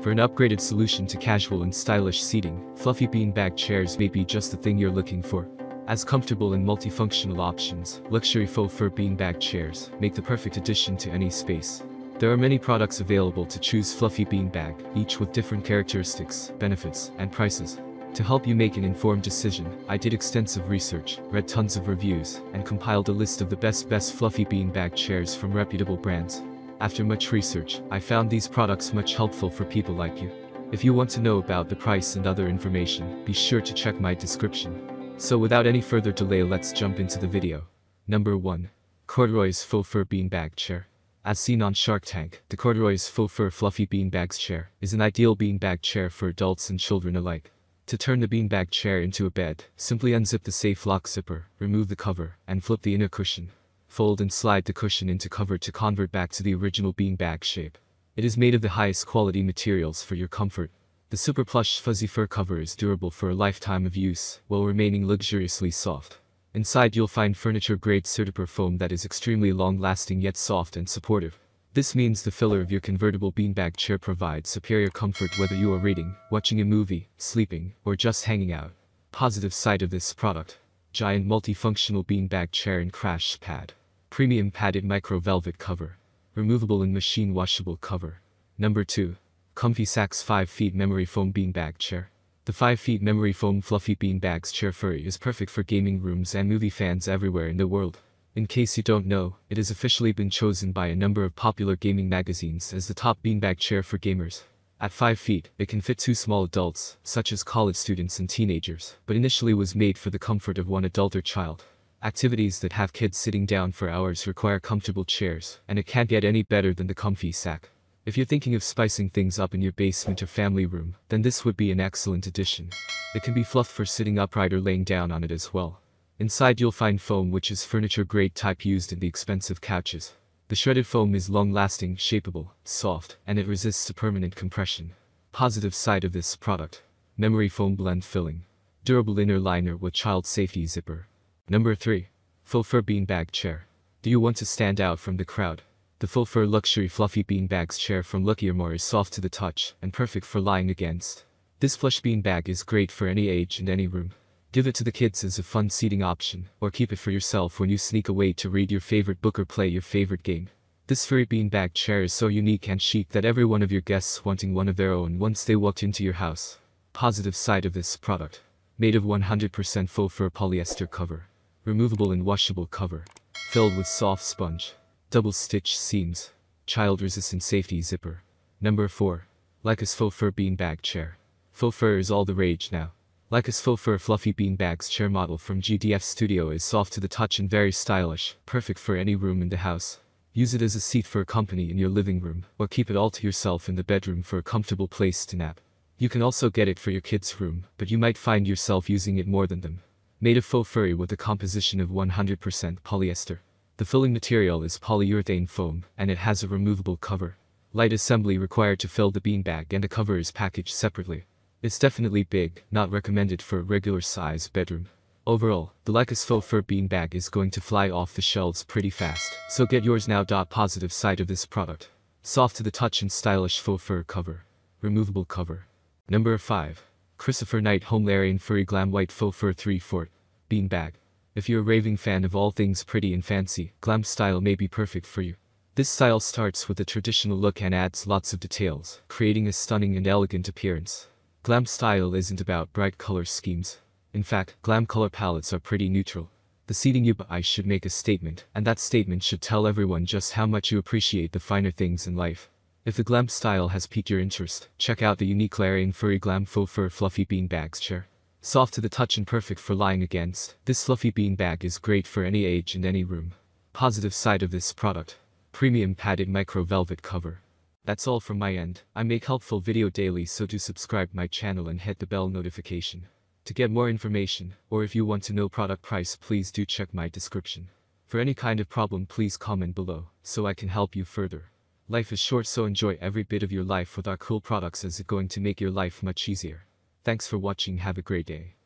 For an upgraded solution to casual and stylish seating, fluffy beanbag chairs may be just the thing you're looking for. As comfortable and multifunctional options, luxury faux fur beanbag chairs make the perfect addition to any space. There are many products available to choose fluffy beanbag, each with different characteristics, benefits, and prices. To help you make an informed decision, I did extensive research, read tons of reviews, and compiled a list of the best best fluffy beanbag chairs from reputable brands. After much research, I found these products much helpful for people like you. If you want to know about the price and other information, be sure to check my description. So without any further delay let's jump into the video. Number 1. Corduroy's Full Fur Beanbag Chair. As seen on Shark Tank, the Corduroy's Full Fur Fluffy Beanbags Chair is an ideal beanbag chair for adults and children alike. To turn the beanbag chair into a bed, simply unzip the safe lock zipper, remove the cover, and flip the inner cushion. Fold and slide the cushion into cover to convert back to the original beanbag shape. It is made of the highest quality materials for your comfort. The super plush fuzzy fur cover is durable for a lifetime of use, while remaining luxuriously soft. Inside you'll find furniture-grade Certipur foam that is extremely long-lasting yet soft and supportive. This means the filler of your convertible beanbag chair provides superior comfort whether you are reading, watching a movie, sleeping, or just hanging out. Positive side of this product. Giant multifunctional beanbag chair and crash pad. Premium padded micro velvet cover. Removable and machine washable cover. Number 2. Comfy Sacks 5 feet memory foam beanbag chair. The 5 feet memory foam fluffy beanbags chair furry is perfect for gaming rooms and movie fans everywhere in the world. In case you don't know, it has officially been chosen by a number of popular gaming magazines as the top beanbag chair for gamers. At 5 feet, it can fit two small adults, such as college students and teenagers, but initially was made for the comfort of one adult or child. Activities that have kids sitting down for hours require comfortable chairs, and it can't get any better than the comfy sack. If you're thinking of spicing things up in your basement or family room, then this would be an excellent addition. It can be fluffed for sitting upright or laying down on it as well. Inside you'll find foam which is furniture-grade type used in the expensive couches. The shredded foam is long-lasting, shapeable, soft, and it resists to permanent compression. Positive side of this product. Memory foam blend filling. Durable inner liner with child safety zipper. Number 3. Full Fur Beanbag Chair. Do you want to stand out from the crowd? The full fur luxury fluffy beanbags chair from Lucky More is soft to the touch and perfect for lying against. This plush beanbag is great for any age and any room. Give it to the kids as a fun seating option, or keep it for yourself when you sneak away to read your favorite book or play your favorite game. This furry beanbag chair is so unique and chic that every one of your guests wanting one of their own once they walked into your house. Positive side of this product. Made of 100% faux fur polyester cover removable and washable cover, filled with soft sponge, double stitch seams, child resistant safety zipper. Number 4. Lycus faux fur beanbag chair. Faux fur is all the rage now. Lycus faux fur fluffy beanbags chair model from GDF Studio is soft to the touch and very stylish, perfect for any room in the house. Use it as a seat for a company in your living room, or keep it all to yourself in the bedroom for a comfortable place to nap. You can also get it for your kids' room, but you might find yourself using it more than them made of faux furry with a composition of 100% polyester. The filling material is polyurethane foam, and it has a removable cover. Light assembly required to fill the beanbag and the cover is packaged separately. It's definitely big, not recommended for a regular size bedroom. Overall, the Lycus faux fur beanbag is going to fly off the shelves pretty fast, so get yours now. Positive side of this product. Soft to the touch and stylish faux fur cover. Removable cover. Number 5. Christopher Knight Homelarian Furry Glam White Faux Fur 3 Fort, Beanbag. If you're a raving fan of all things pretty and fancy, glam style may be perfect for you. This style starts with a traditional look and adds lots of details, creating a stunning and elegant appearance. Glam style isn't about bright color schemes. In fact, glam color palettes are pretty neutral. The seating you buy should make a statement, and that statement should tell everyone just how much you appreciate the finer things in life. If the glam style has piqued your interest, check out the unique layering furry glam faux fur fluffy beanbags chair. Soft to the touch and perfect for lying against, this fluffy beanbag is great for any age and any room. Positive side of this product. Premium padded micro velvet cover. That's all from my end, I make helpful video daily so do subscribe my channel and hit the bell notification. To get more information, or if you want to know product price please do check my description. For any kind of problem please comment below, so I can help you further. Life is short so enjoy every bit of your life with our cool products as it going to make your life much easier. Thanks for watching have a great day.